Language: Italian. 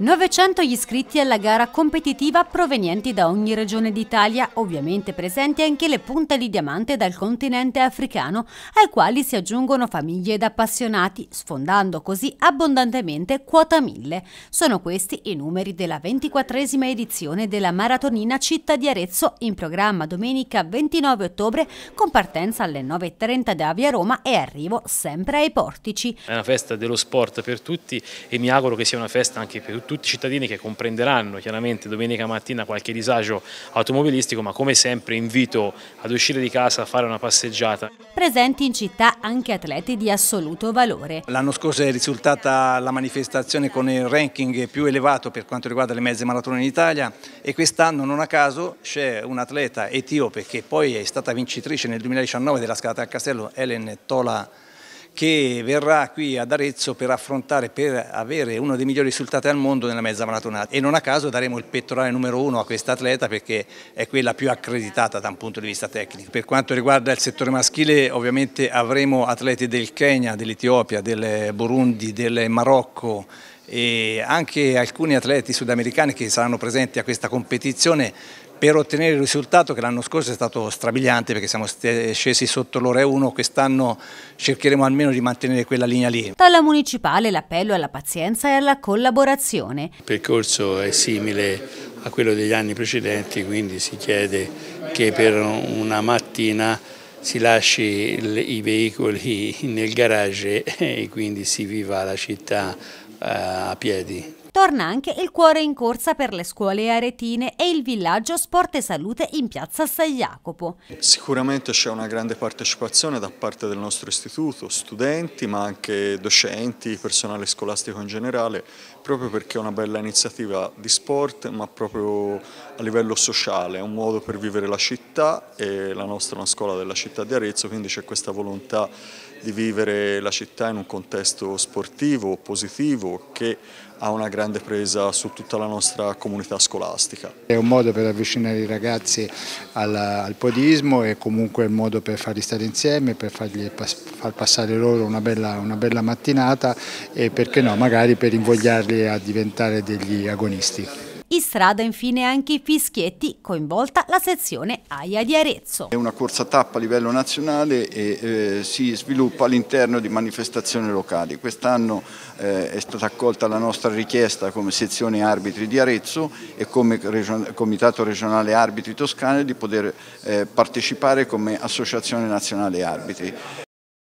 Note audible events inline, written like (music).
900 gli iscritti alla gara competitiva provenienti da ogni regione d'Italia, ovviamente presenti anche le punte di diamante dal continente africano, ai quali si aggiungono famiglie ed appassionati, sfondando così abbondantemente quota 1000. Sono questi i numeri della 24esima edizione della Maratonina Città di Arezzo, in programma domenica 29 ottobre, con partenza alle 9.30 da Via Roma e arrivo sempre ai portici. È una festa dello sport per tutti e mi auguro che sia una festa anche per tutti tutti i cittadini che comprenderanno chiaramente domenica mattina qualche disagio automobilistico, ma come sempre invito ad uscire di casa a fare una passeggiata. Presenti in città anche atleti di assoluto valore. L'anno scorso è risultata la manifestazione con il ranking più elevato per quanto riguarda le mezze maratone in Italia e quest'anno non a caso c'è un'atleta etiope che poi è stata vincitrice nel 2019 della scalata a castello, Helen Tola che verrà qui ad Arezzo per affrontare, per avere uno dei migliori risultati al mondo nella mezza maratonata e non a caso daremo il pettorale numero uno a questa atleta perché è quella più accreditata da un punto di vista tecnico. Per quanto riguarda il settore maschile ovviamente avremo atleti del Kenya, dell'Etiopia, del Burundi, del Marocco e anche alcuni atleti sudamericani che saranno presenti a questa competizione per ottenere il risultato che l'anno scorso è stato strabiliante perché siamo scesi sotto l'ora 1, quest'anno cercheremo almeno di mantenere quella linea lì. Dalla municipale l'appello alla pazienza e alla collaborazione. Il percorso è simile a quello degli anni precedenti, quindi si chiede che per una mattina si lasci i veicoli (laughs) nel garage e quindi si viva la città eh, a piedi. Torna anche il cuore in corsa per le scuole aretine e il villaggio Sport e Salute in piazza San Jacopo. Sicuramente c'è una grande partecipazione da parte del nostro istituto, studenti ma anche docenti, personale scolastico in generale, proprio perché è una bella iniziativa di sport ma proprio a livello sociale, è un modo per vivere la città e la nostra è una scuola della città di Arezzo, quindi c'è questa volontà di vivere la città in un contesto sportivo, positivo, che ha una grande grande presa su tutta la nostra comunità scolastica. È un modo per avvicinare i ragazzi al, al podismo e comunque è un modo per farli stare insieme, per fargli, far passare loro una bella, una bella mattinata e perché no, magari per invogliarli a diventare degli agonisti. In strada infine anche i fischietti, coinvolta la sezione AIA di Arezzo. È una corsa tappa a livello nazionale e eh, si sviluppa all'interno di manifestazioni locali. Quest'anno eh, è stata accolta la nostra richiesta come sezione arbitri di Arezzo e come region Comitato regionale arbitri toscane di poter eh, partecipare come associazione nazionale arbitri.